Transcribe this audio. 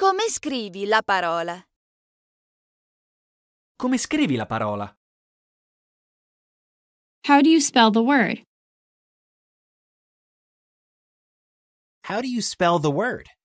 Come scrivi la parola? Come scrivi la parola? How do you spell the word? How do you spell the word?